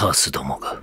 カースどもが。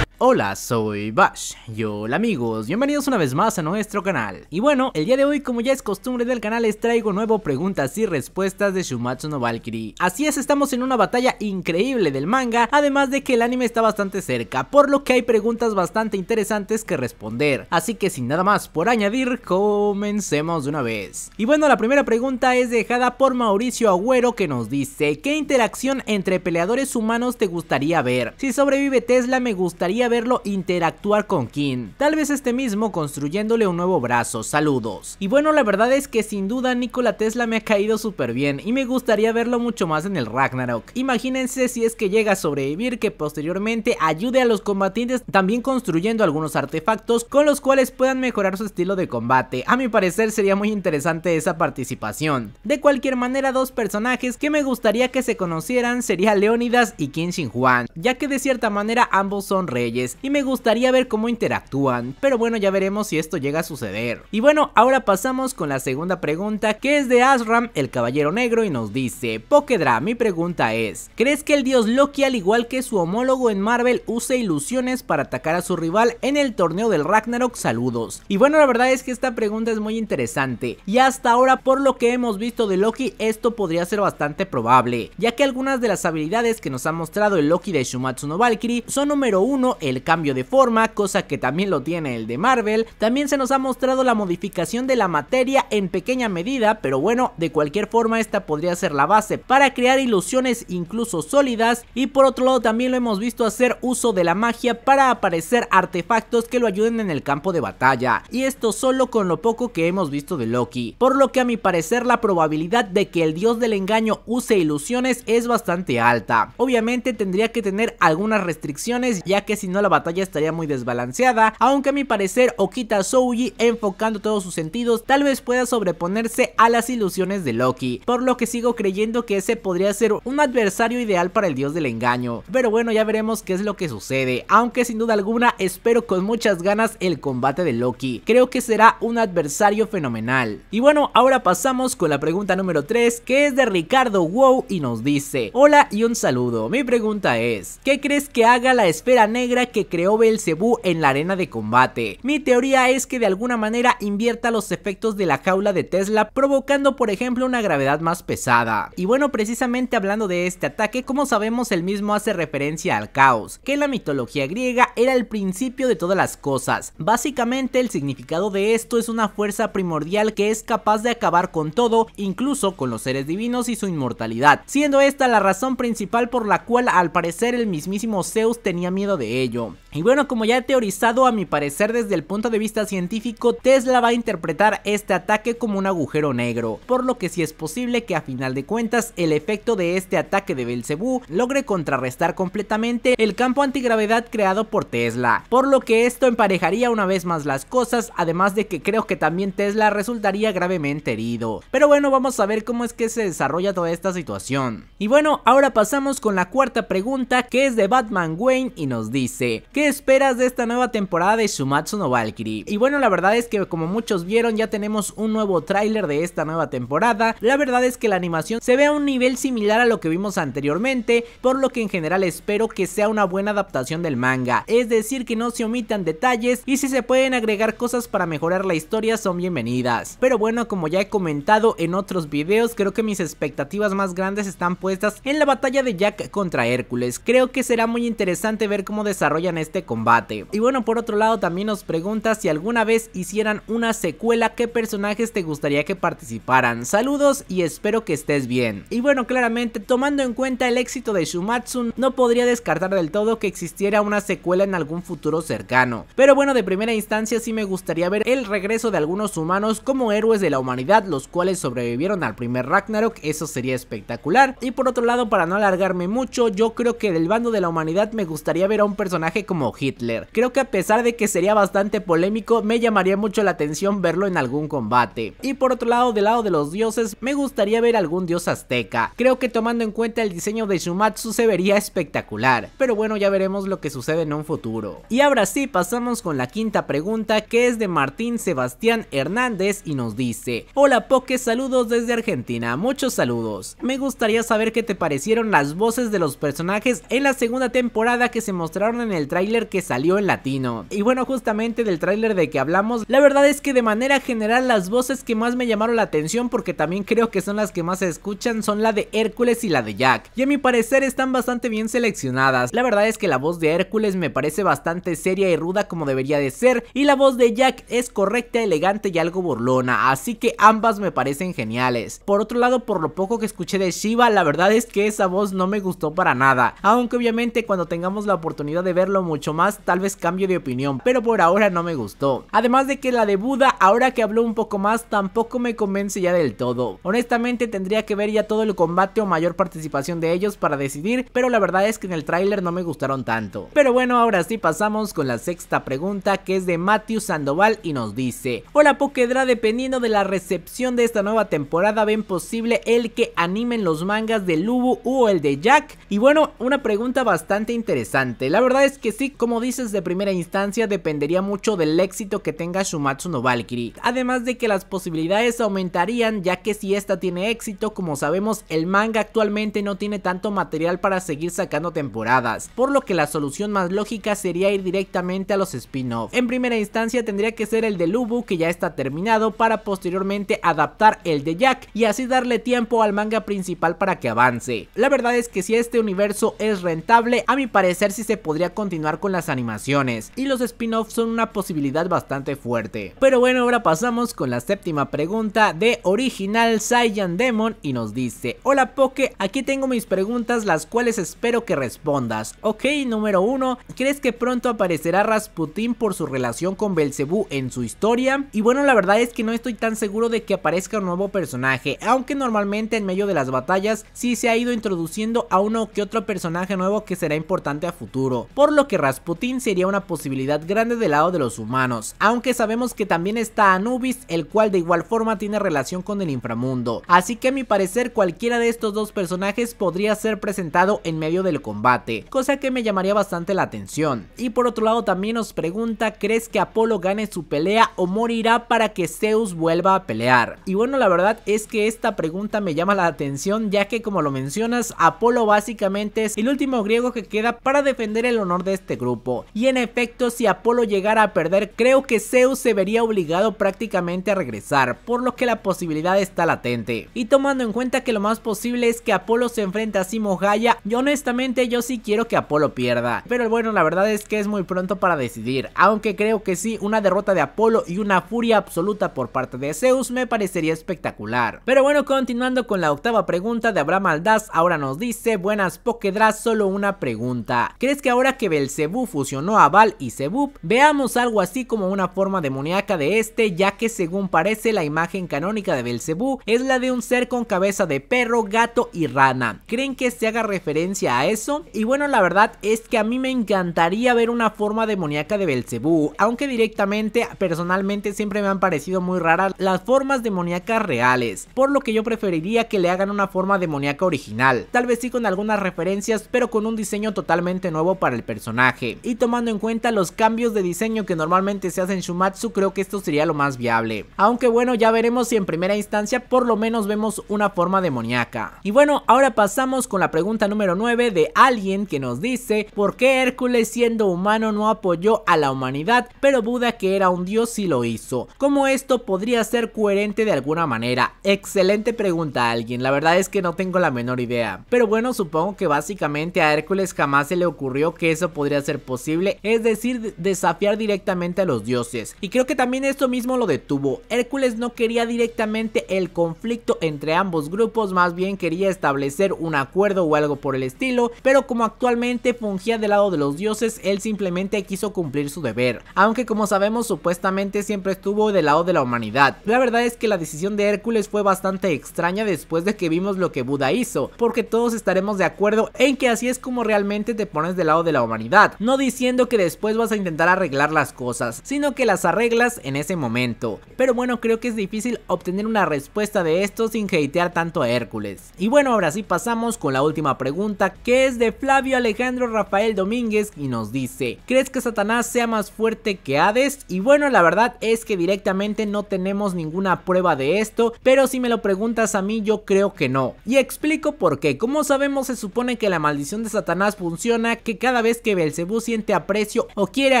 Hola, soy Bash. Y hola amigos, bienvenidos una vez más a nuestro canal. Y bueno, el día de hoy como ya es costumbre del canal les traigo nuevo preguntas y respuestas de Shumatsu no Valkyrie. Así es, estamos en una batalla increíble del manga, además de que el anime está bastante cerca, por lo que hay preguntas bastante interesantes que responder. Así que sin nada más por añadir, comencemos de una vez. Y bueno, la primera pregunta es dejada por Mauricio Agüero que nos dice ¿Qué interacción entre peleadores humanos te gustaría ver? Si sobrevive Tesla me gustaría verlo interactuar con King, tal vez este mismo construyéndole un nuevo brazo, saludos. Y bueno, la verdad es que sin duda Nikola Tesla me ha caído súper bien y me gustaría verlo mucho más en el Ragnarok. Imagínense si es que llega a sobrevivir que posteriormente ayude a los combatientes también construyendo algunos artefactos con los cuales puedan mejorar su estilo de combate. A mi parecer sería muy interesante esa participación. De cualquier manera, dos personajes que me gustaría que se conocieran serían Leonidas y Kim Shin Juan ya que de cierta manera ambos son reyes y me gustaría ver cómo interactúan, pero bueno ya veremos si esto llega a suceder. Y bueno, ahora pasamos con la segunda pregunta que es de Asram el Caballero Negro y nos dice, Pokedra, mi pregunta es, ¿crees que el dios Loki al igual que su homólogo en Marvel use ilusiones para atacar a su rival en el torneo del Ragnarok? Saludos. Y bueno la verdad es que esta pregunta es muy interesante y hasta ahora por lo que hemos visto de Loki esto podría ser bastante probable, ya que algunas de las habilidades que nos ha mostrado el Loki de Shumatsu no Valkyrie son número uno el cambio de forma, cosa que también lo tiene el de Marvel. También se nos ha mostrado la modificación de la materia en pequeña medida, pero bueno, de cualquier forma esta podría ser la base para crear ilusiones incluso sólidas. Y por otro lado también lo hemos visto hacer uso de la magia para aparecer artefactos que lo ayuden en el campo de batalla. Y esto solo con lo poco que hemos visto de Loki. Por lo que a mi parecer la probabilidad de que el dios del engaño use ilusiones es bastante alta. Obviamente tendría que tener algunas restricciones ya que si no la batalla estaría muy desbalanceada, aunque a mi parecer Okita Souji enfocando todos sus sentidos tal vez pueda sobreponerse a las ilusiones de Loki, por lo que sigo creyendo que ese podría ser un adversario ideal para el dios del engaño, pero bueno ya veremos qué es lo que sucede, aunque sin duda alguna espero con muchas ganas el combate de Loki, creo que será un adversario fenomenal. Y bueno, ahora pasamos con la pregunta número 3 que es de Ricardo Wow y nos dice, hola y un saludo, mi pregunta es, ¿qué crees que haga la esfera negra que creó Belcebú en la arena de combate. Mi teoría es que de alguna manera invierta los efectos de la jaula de Tesla provocando por ejemplo una gravedad más pesada. Y bueno precisamente hablando de este ataque como sabemos el mismo hace referencia al caos, que en la mitología griega era el principio de todas las cosas. Básicamente el significado de esto es una fuerza primordial que es capaz de acabar con todo, incluso con los seres divinos y su inmortalidad, siendo esta la razón principal por la cual al parecer el mismísimo Zeus tenía miedo de ella yo y bueno, como ya he teorizado, a mi parecer desde el punto de vista científico, Tesla va a interpretar este ataque como un agujero negro, por lo que sí es posible que a final de cuentas el efecto de este ataque de Belcebú logre contrarrestar completamente el campo antigravedad creado por Tesla, por lo que esto emparejaría una vez más las cosas, además de que creo que también Tesla resultaría gravemente herido. Pero bueno, vamos a ver cómo es que se desarrolla toda esta situación. Y bueno, ahora pasamos con la cuarta pregunta que es de Batman Wayne y nos dice... ¿Qué esperas de esta nueva temporada de Shumatsu no Valkyrie? Y bueno, la verdad es que como muchos vieron ya tenemos un nuevo tráiler de esta nueva temporada. La verdad es que la animación se ve a un nivel similar a lo que vimos anteriormente, por lo que en general espero que sea una buena adaptación del manga. Es decir, que no se omitan detalles y si se pueden agregar cosas para mejorar la historia son bienvenidas. Pero bueno, como ya he comentado en otros videos, creo que mis expectativas más grandes están puestas en la batalla de Jack contra Hércules. Creo que será muy interesante ver cómo desarrollan este combate. Y bueno, por otro lado también nos pregunta si alguna vez hicieran una secuela, qué personajes te gustaría que participaran. Saludos y espero que estés bien. Y bueno, claramente tomando en cuenta el éxito de Shumatsu, no podría descartar del todo que existiera una secuela en algún futuro cercano. Pero bueno, de primera instancia sí me gustaría ver el regreso de algunos humanos como héroes de la humanidad, los cuales sobrevivieron al primer Ragnarok, eso sería espectacular. Y por otro lado, para no alargarme mucho, yo creo que del bando de la humanidad me gustaría ver a un personaje como Hitler. Creo que a pesar de que sería bastante polémico, me llamaría mucho la atención verlo en algún combate. Y por otro lado, del lado de los dioses, me gustaría ver algún dios azteca. Creo que tomando en cuenta el diseño de Shumatsu se vería espectacular, pero bueno, ya veremos lo que sucede en un futuro. Y ahora sí, pasamos con la quinta pregunta que es de Martín Sebastián Hernández y nos dice, hola Poké saludos desde Argentina, muchos saludos. Me gustaría saber qué te parecieron las voces de los personajes en la segunda temporada que se mostraron en el trailer que salió en latino. Y bueno, justamente del tráiler de que hablamos, la verdad es que de manera general las voces que más me llamaron la atención, porque también creo que son las que más se escuchan, son la de Hércules y la de Jack. Y a mi parecer están bastante bien seleccionadas. La verdad es que la voz de Hércules me parece bastante seria y ruda como debería de ser, y la voz de Jack es correcta, elegante y algo burlona, así que ambas me parecen geniales. Por otro lado, por lo poco que escuché de Shiva, la verdad es que esa voz no me gustó para nada, aunque obviamente cuando tengamos la oportunidad de verlo mucho más, tal vez cambio de opinión, pero por ahora no me gustó. Además de que la de Buda, ahora que habló un poco más, tampoco me convence ya del todo. Honestamente tendría que ver ya todo el combate o mayor participación de ellos para decidir, pero la verdad es que en el tráiler no me gustaron tanto. Pero bueno, ahora sí pasamos con la sexta pregunta que es de Matthew Sandoval y nos dice, Hola Pokedra, dependiendo de la recepción de esta nueva temporada, ven posible el que animen los mangas de Lubu o el de Jack. Y bueno, una pregunta bastante interesante. La verdad es que sí como dices de primera instancia, dependería mucho del éxito que tenga Shumatsu no Valkyrie, además de que las posibilidades aumentarían ya que si esta tiene éxito, como sabemos el manga actualmente no tiene tanto material para seguir sacando temporadas, por lo que la solución más lógica sería ir directamente a los spin-off. En primera instancia tendría que ser el de Lubu que ya está terminado para posteriormente adaptar el de Jack y así darle tiempo al manga principal para que avance. La verdad es que si este universo es rentable, a mi parecer sí se podría continuar con las animaciones y los spin-offs son una posibilidad bastante fuerte. Pero bueno, ahora pasamos con la séptima pregunta de original Saiyan Demon y nos dice, hola Poke, aquí tengo mis preguntas las cuales espero que respondas. Ok, número uno, ¿crees que pronto aparecerá Rasputin por su relación con Belcebú en su historia? Y bueno, la verdad es que no estoy tan seguro de que aparezca un nuevo personaje, aunque normalmente en medio de las batallas sí se ha ido introduciendo a uno que otro personaje nuevo que será importante a futuro, por lo que Rasputin sería una posibilidad grande del lado de los humanos, aunque sabemos que también está Anubis, el cual de igual forma tiene relación con el inframundo, así que a mi parecer cualquiera de estos dos personajes podría ser presentado en medio del combate, cosa que me llamaría bastante la atención. Y por otro lado también nos pregunta, ¿crees que Apolo gane su pelea o morirá para que Zeus vuelva a pelear? Y bueno, la verdad es que esta pregunta me llama la atención ya que como lo mencionas, Apolo básicamente es el último griego que queda para defender el honor de este este grupo. Y en efecto, si Apolo llegara a perder, creo que Zeus se vería obligado prácticamente a regresar, por lo que la posibilidad está latente. Y tomando en cuenta que lo más posible es que Apolo se enfrente a Simo Gaia, y honestamente yo sí quiero que Apolo pierda. Pero bueno, la verdad es que es muy pronto para decidir, aunque creo que sí, una derrota de Apolo y una furia absoluta por parte de Zeus me parecería espectacular. Pero bueno, continuando con la octava pregunta de Abraham Aldaz, ahora nos dice, buenas Pokedras, solo una pregunta. ¿Crees que ahora que Bel Cebu fusionó a Val y Cebu, veamos algo así como una forma demoníaca de este, ya que según parece la imagen canónica de Belcebú es la de un ser con cabeza de perro, gato y rana. ¿Creen que se haga referencia a eso? Y bueno, la verdad es que a mí me encantaría ver una forma demoníaca de Belcebú, aunque directamente, personalmente siempre me han parecido muy raras las formas demoníacas reales, por lo que yo preferiría que le hagan una forma demoníaca original, tal vez sí con algunas referencias, pero con un diseño totalmente nuevo para el personaje. Y tomando en cuenta los cambios de diseño que normalmente se hacen en Shumatsu, creo que esto sería lo más viable. Aunque bueno, ya veremos si en primera instancia por lo menos vemos una forma demoníaca. Y bueno, ahora pasamos con la pregunta número 9 de alguien que nos dice, ¿por qué Hércules siendo humano no apoyó a la humanidad, pero Buda que era un dios sí lo hizo? ¿Cómo esto podría ser coherente de alguna manera? Excelente pregunta alguien, la verdad es que no tengo la menor idea. Pero bueno, supongo que básicamente a Hércules jamás se le ocurrió que eso podría ser posible, es decir, desafiar directamente a los dioses. Y creo que también esto mismo lo detuvo. Hércules no quería directamente el conflicto entre ambos grupos, más bien quería establecer un acuerdo o algo por el estilo, pero como actualmente fungía del lado de los dioses, él simplemente quiso cumplir su deber. Aunque como sabemos, supuestamente siempre estuvo del lado de la humanidad. La verdad es que la decisión de Hércules fue bastante extraña después de que vimos lo que Buda hizo, porque todos estaremos de acuerdo en que así es como realmente te pones del lado de la humanidad no diciendo que después vas a intentar arreglar las cosas, sino que las arreglas en ese momento. Pero bueno, creo que es difícil obtener una respuesta de esto sin hatear tanto a Hércules. Y bueno, ahora sí pasamos con la última pregunta, que es de Flavio Alejandro Rafael Domínguez y nos dice, ¿crees que Satanás sea más fuerte que Hades? Y bueno, la verdad es que directamente no tenemos ninguna prueba de esto, pero si me lo preguntas a mí yo creo que no. Y explico por qué, como sabemos se supone que la maldición de Satanás funciona que cada vez que el siente aprecio o quiere a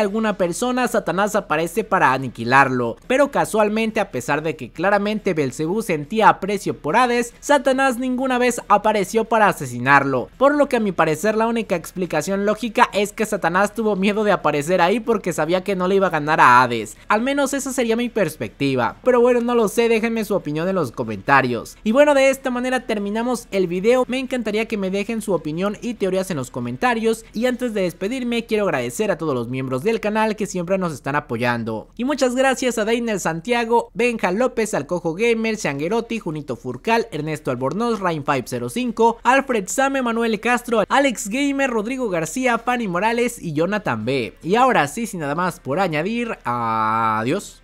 alguna persona, Satanás aparece para aniquilarlo. Pero casualmente, a pesar de que claramente Belcebú sentía aprecio por Hades, Satanás ninguna vez apareció para asesinarlo. Por lo que a mi parecer la única explicación lógica es que Satanás tuvo miedo de aparecer ahí porque sabía que no le iba a ganar a Hades. Al menos esa sería mi perspectiva. Pero bueno, no lo sé, déjenme su opinión en los comentarios. Y bueno, de esta manera terminamos el video. Me encantaría que me dejen su opinión y teorías en los comentarios. Y antes de despedirme, quiero agradecer a todos los miembros del canal que siempre nos están apoyando. Y muchas gracias a Dainer Santiago, Benja López, Alcojo Gamer, Shangerotti, Junito Furcal, Ernesto Albornoz, Rain505, Alfred Same, Manuel Castro, Alex Gamer, Rodrigo García, Fanny Morales y Jonathan B. Y ahora sí, sin nada más por añadir, adiós.